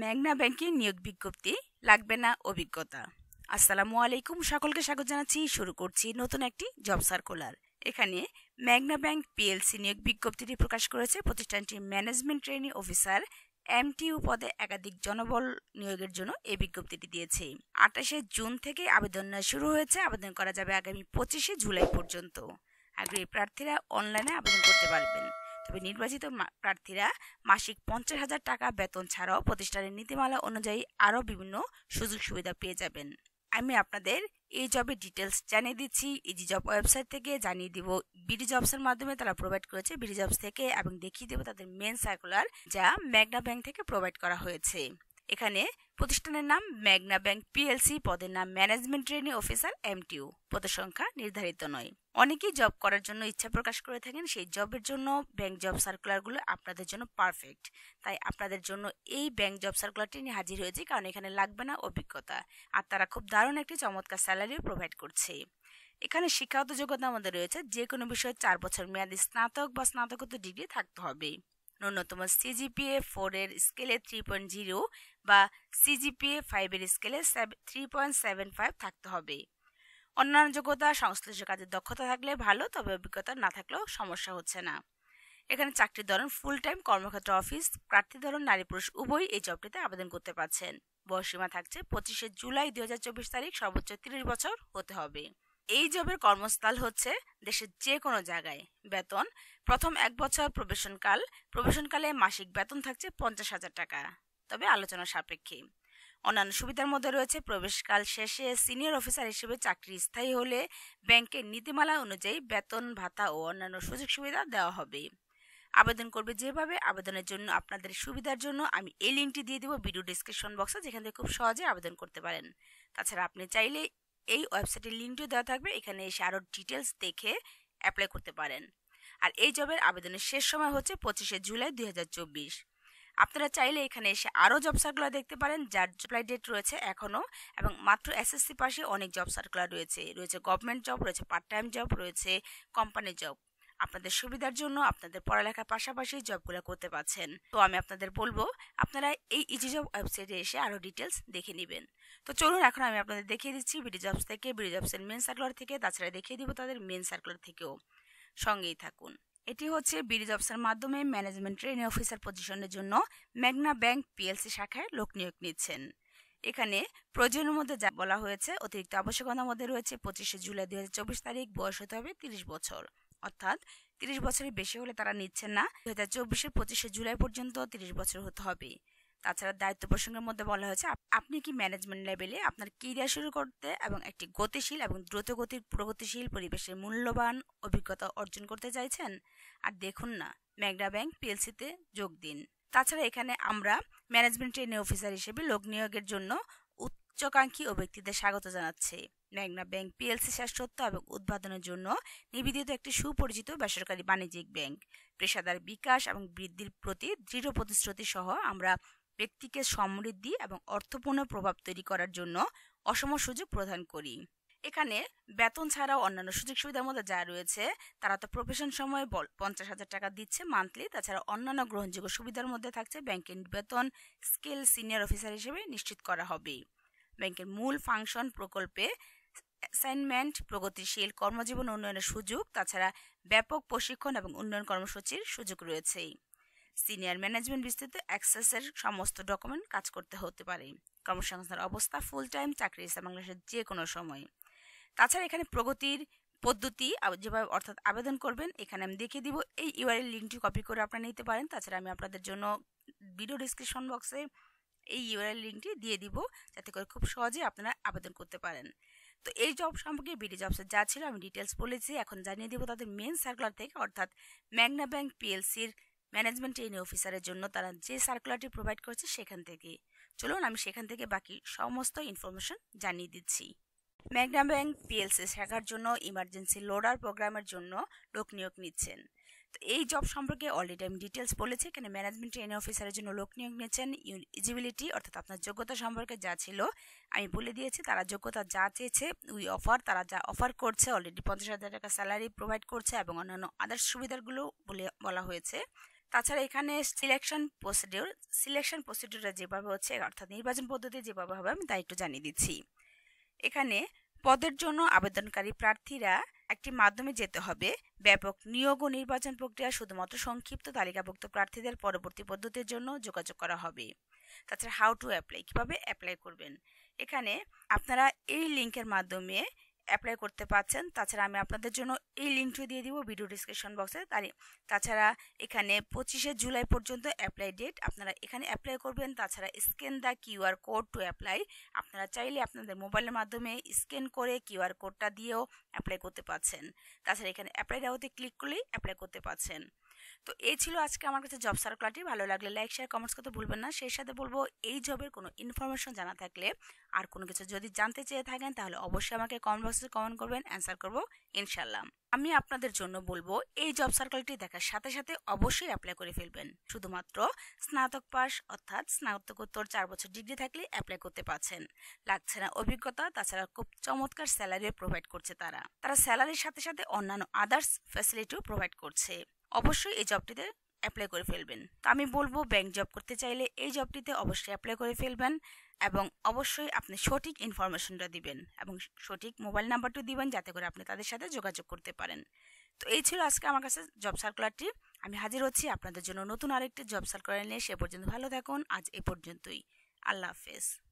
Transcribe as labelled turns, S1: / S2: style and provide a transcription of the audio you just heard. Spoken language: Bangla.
S1: মেঘনা ব্যাংকে নিয়োগ বিজ্ঞপ্তি লাগবে না অভিজ্ঞতা আসসালামু আলাইকুম সকলকে স্বাগত জানাচ্ছি শুরু করছি নতুন একটি জব সার্কুলার এখানে মেঘনা ব্যাংক পিএলসি নিয়োগ বিজ্ঞপ্তিটি প্রকাশ করেছে প্রতিষ্ঠানটি ম্যানেজমেন্ট ট্রেনিং অফিসার এমটিইউ পদে একাধিক জনবল নিয়োগের জন্য এই বিজ্ঞপ্তিটি দিয়েছে আঠাশে জুন থেকে আবেদন শুরু হয়েছে আবেদন করা যাবে আগামী পঁচিশে জুলাই পর্যন্ত আগ্রহী প্রার্থীরা অনলাইনে আবেদন করতে পারবেন তবে নির্বাচিত প্রার্থীরা মাসিক পঞ্চাশ হাজার টাকা বেতন ছাড়াও প্রতিষ্ঠানের নীতিমালা অনুযায়ী আরও বিভিন্ন সুযোগ সুবিধা পেয়ে যাবেন আমি আপনাদের এই জবের ডিটেলস জানিয়ে দিচ্ছি ইজি জব ওয়েবসাইট থেকে জানিয়ে দিব বিডি জবসের মাধ্যমে তারা প্রোভাইড করেছে বিডি জবস থেকে এবং দেখিয়ে দেবো তাদের মেন সার্কুলার যা ম্যাগনা ব্যাংক থেকে প্রোভাইড করা হয়েছে এখানে প্রতিষ্ঠানের নাম ম্যাগনা ব্যাংক পিএলসি পদের নাম ম্যানেজমেন্ট ট্রেনিং অফিসার এমটিউ পদের সংখ্যা নির্ধারিত নয় অনেকেই জব করার জন্য ইচ্ছা প্রকাশ করে থাকেন সেই জবের জন্য ব্যাংক জব সার্কুলারগুলো আপনাদের জন্য পারফেক্ট তাই আপনাদের জন্য এই ব্যাংক জব সার্কুলারটি নিয়ে হাজির হয়েছে কারণ এখানে লাগবে না অভিজ্ঞতা আর তারা খুব দারুণ একটি চমৎকার স্যালারিও প্রোভাইড করছে এখানে শিক্ষাগত যোগ্যতা আমাদের রয়েছে যে কোনো বিষয়ে চার বছর মেয়াদী স্নাতক বা স্নাতকোত্তর ডিগ্রি থাকতে হবে ন্যূনতম সিজিপিএ ফোরের স্কেলে থ্রি পয়েন্ট জিরো বা সিজিপিএ ফাইভের স্কেলে থ্রি পয়েন্ট সেভেন ফাইভ থাকতে হবে অন্যান্য যোগ্যতা সংশ্লিষ্ট কাজের দক্ষতা থাকলে ভালো তবে অভিজ্ঞতা না থাকলেও সমস্যা হচ্ছে না এখানে চাকরির ধরন ফুল টাইম কর্মক্ষেত্র অফিস প্রার্থী ধরন নারী পুরুষ উভয়ই এই জবটিতে আবেদন করতে পারছেন বয়সীমা থাকছে পঁচিশে জুলাই দু তারিখ সর্বোচ্চ তিরিশ বছর হতে হবে এই জবের কর্মস্থল হচ্ছে দেশের যে কোনো জায়গায় বেতন প্রথম এক বছর প্রবেশনকাল প্রবেশনকালে মাসিক বেতন থাকছে পঞ্চাশ হাজার টাকা তবে আলোচনা সাপেক্ষে অন্যান্য সুবিধার মধ্যে রয়েছে প্রবেশকাল শেষে সিনিয়র অফিসার হিসেবে চাকরি স্থায়ী হলে ব্যাংকের নীতিমালা অনুযায়ী বেতন ভাতা ও অন্যান্য সুযোগ সুবিধা দেওয়া হবে আবেদন করবে যেভাবে আবেদনের জন্য আপনাদের সুবিধার জন্য আমি এই লিঙ্কটি দিয়ে দেবো ভিডিও ডিসক্রিপশন বক্সে যেখান থেকে খুব সহজে আবেদন করতে পারেন তাছাড়া আপনি চাইলে এই ওয়েবসাইটের লিঙ্কটিও দেওয়া থাকবে এখানে এসে আরও ডিটেলস দেখে অ্যাপ্লাই করতে পারেন আর এই জবের আবেদনের শেষ সময় হচ্ছে পঁচিশে জুলাই দুই আপনারা চাইলে এখানে এসে আরও জব সার্কুলার দেখতে পারেন যার অ্যাপ্লাই ডেট রয়েছে এখনও এবং মাত্র এসএসসি পাশে অনেক জব সার্কুলার রয়েছে রয়েছে গভর্নমেন্ট জব রয়েছে পার্ট টাইম জব রয়েছে কোম্পানি জব আপনাদের সুবিধার জন্য আপনাদের পড়ালেখার পাশাপাশি জবগুলো করতে পারছেন তো আমি আপনাদের বলবো আপনারা এই ইজি জব ওয়েবসাইটে এসে আরও ডিটেলস দেখে নেবেন তো চলুন এখন আমি আপনাদের দেখিয়ে দিচ্ছি বিডি জবস থেকে বিডি জবসের মেন সার্কুলার থেকে তাছাড়া দেখিয়ে দিব তাদের মেন সার্কুলার থেকেও সঙ্গেই থাকুন এটি হচ্ছে বিডি জবসের মাধ্যমে ম্যানেজমেন্ট ট্রেনিং অফিসার পজিশনের জন্য ম্যাগনা ব্যাংক পিএলসি শাখায় লোক নিয়োগ নিচ্ছেন এখানে প্রয়োজনের মধ্যে যা বলা হয়েছে অতিরিক্ত আবশ্যকতার মধ্যে রয়েছে পঁচিশে জুলাই চব্বিশ তারিখ বয়স হতে হবে তিরিশ বছর অর্থাৎ তিরিশ বছরের বেশি হলে তারা নিচ্ছেন না দু হাজার চব্বিশের পঁচিশে জুলাই পর্যন্ত তিরিশ বছর হতে হবে তাছাড়া দায়িত্ব প্রসঙ্গের মধ্যে বলা হয়েছে আপনি কি ম্যানেজমেন্ট লেভেলে আপনার কেরিয়ার শুরু করতে এবং একটি গতিশীল এবং দ্রুতগতির প্রগতিশীল পরিবেশের মূল্যবান অভিজ্ঞতা অর্জন করতে চাইছেন আর দেখুন না ম্যাগনা ব্যাংক পিএলসিতে যোগ দিন তাছাড়া এখানে আমরা ম্যানেজমেন্ট ট্রেনিং অফিসার হিসেবে লোক নিয়োগের জন্য উচ্চাকাঙ্ক্ষী ও ব্যক্তিদের স্বাগত জানাচ্ছে ম্যাগনা ব্যাংক পিএলসি শাসত্ব এবং উৎপাদনের জন্য নিবেদিত একটি সুপরিচিত বেসরকারি বাণিজ্যিক ব্যাংক পেশাদার বিকাশ এবং বৃদ্ধির প্রতি দৃঢ় প্রতিশ্রুতি সহ আমরা ব্যক্তিকে সমৃদ্ধি এবং অর্থপূর্ণ প্রভাব তৈরি করার জন্য অসম সুযোগ প্রদান করি এখানে বেতন ছাড়াও অন্যান্য সুযোগ সুবিধার মধ্যে যা রয়েছে তারা তো প্রফেশন সময়ে পঞ্চাশ হাজার টাকা দিচ্ছে মান্থলি তাছাড়া অন্যান্য গ্রহণযোগ্য সুবিধার মধ্যে থাকছে ব্যাংকের বেতন স্কিল সিনিয়র অফিসার হিসেবে নিশ্চিত করা হবে ব্যাংকের মূল ফাংশন প্রকল্পে অ্যাসাইনমেন্ট প্রগতিশীল কর্মজীবন উন্নয়নের সুযোগ তাছাড়া ব্যাপক প্রশিক্ষণ এবং উন্নয়ন কর্মসূচির সুযোগ রয়েছেই সিনিয়র ম্যানেজমেন্ট বিস্তৃত অ্যাক্সেসের সমস্ত ডকুমেন্ট কাজ করতে হতে পারে কর্মসংস্থার অবস্থা ফুল টাইম চাকরি হিসাবে বাংলাদেশের যে কোনো সময় তাছাড়া এখানে প্রগতির পদ্ধতি যেভাবে অর্থাৎ আবেদন করবেন এখানে আমি দেখিয়ে দিব এই ইউআরএল লিঙ্কটি কপি করে আপনারা নিতে পারেন তাছাড়া আমি আপনাদের জন্য ভিডিও ডিসক্রিপশন বক্সে এই ইউআরএল লিঙ্কটি দিয়ে দিব যাতে করে খুব সহজে আপনারা আবেদন করতে পারেন তো এই জব সম্পর্কে বিডি জবসের যা ছিল আমি ডিটেলস বলেছি এখন জানিয়ে দেবো তাদের মেন সার্কুলার থেকে অর্থাৎ ম্যাগনা ব্যাংক পিএলসির ম্যানেজমেন্ট ট্রেনিং অফিসারের জন্য তারা যে সার্কুলারটি প্রোভাইড করছে সেখান থেকে চলুন আমি সেখান থেকে বাকি সমস্ত ইনফরমেশন জানিয়ে দিচ্ছি ম্যাগনা ব্যাংক পিএলসি শেখার জন্য ইমার্জেন্সি লোডার প্রোগ্রামের জন্য লোক নিয়োগ নিচ্ছেন এই জব সম্পর্কে অলরেডি আমি ডিটেলস বলেছি এখানে ম্যানেজমেন্ট ট্রেনিং অফিসারের জন্য লোক নিয়োগ নিয়েছেন ইজিবিলিটি অর্থাৎ আপনার যোগ্যতা সম্পর্কে যা ছিল আমি বলে দিয়েছি তারা যোগ্যতা যা চেয়েছে উই অফার তারা যা অফার করছে অলরেডি পঞ্চাশ হাজার টাকা স্যালারি প্রোভাইড করছে এবং অন্যান্য আদার্স সুবিধাগুলো বলে বলা হয়েছে তাছাড়া এখানে সিলেকশন প্রসিডিউর সিলেকশন প্রসিডিউরটা যেভাবে হচ্ছে অর্থাৎ নির্বাচন পদ্ধতি যেভাবে হবে আমি তা একটু জানিয়ে দিচ্ছি এখানে পদের জন্য আবেদনকারী প্রার্থীরা একটি মাধ্যমে যেতে হবে ব্যাপক নিয়োগ ও নির্বাচন প্রক্রিয়া শুধুমাত্র সংক্ষিপ্ত তালিকাভুক্ত প্রার্থীদের পরবর্তী পদ্ধতির জন্য যোগাযোগ করা হবে তাছাড়া হাউ টু অ্যাপ্লাই কীভাবে অ্যাপ্লাই করবেন এখানে আপনারা এই লিঙ্কের মাধ্যমে অ্যাপ্লাই করতে পাচ্ছেন তাছাড়া আমি আপনাদের জন্য এই লিঙ্কটি দিয়ে দিব ভিডিও ডিসক্রিপশন বক্সে তাই তাছাড়া এখানে পঁচিশে জুলাই পর্যন্ত অ্যাপ্লাই ডেট আপনারা এখানে অ্যাপ্লাই করবেন তাছাড়া scan the QR code to apply আপনারা চাইলে আপনাদের মোবাইলের মাধ্যমে স্ক্যান করে কিউআর কোডটা দিয়েও অ্যাপ্লাই করতে পাচ্ছেন তাছাড়া এখানে অ্যাপ্লাই ডাউতে ক্লিক করলেই অ্যাপ্লাই করতে পাচ্ছেন তো এই ছিল আজকে আমার কাছে জব সার্কুলারটি ভালো লাগলে লাইক শেয়ার কমেন্টস করতে ভুলবেন না সেই সাথে বলবো এই জবের কোনো ইনফরমেশন জানা থাকলে আর কোনো কিছু যদি জানতে চেয়ে থাকেন তাহলে অবশ্যই আমাকে কমেন্ট বক্সে কমেন্ট করবেন অ্যান্সার করবো ইনশাল্লাম আমি আপনাদের জন্য বলবো এই জব সার্কেলটি দেখার সাথে সাথে অবশ্যই অ্যাপ্লাই করে ফেলবেন শুধুমাত্র স্নাতক পাস অর্থাৎ স্নাতকোত্তর চার বছর ডিগ্রি থাকলে অ্যাপ্লাই করতে পারছেন লাগছে না অভিজ্ঞতা তাছাড়া খুব চমৎকার স্যালারিও প্রোভাইড করছে তারা তারা স্যালারির সাথে সাথে অন্যান্য আদার্স ফ্যাসিলিটিও প্রোভাইড করছে অবশ্যই এই জবটিতে অ্যাপ্লাই করে ফেলবেন তো আমি বলবো ব্যাংক জব করতে চাইলে এই জবটিতে অবশ্যই অ্যাপ্লাই করে ফেলবেন এবং অবশ্যই আপনি সঠিক ইনফরমেশনটা দিবেন এবং সঠিক মোবাইল নাম্বারটা দিবেন যাতে করে আপনি তাদের সাথে যোগাযোগ করতে পারেন তো এই ছিল আজকে আমার কাছে জব সার্কুলারটি আমি হাজির হচ্ছি আপনাদের জন্য নতুন আরেকটি জব সার্কুলার নিয়ে সে পর্যন্ত ভালো থাকুন আজ এ পর্যন্তই আল্লাহ হাফেজ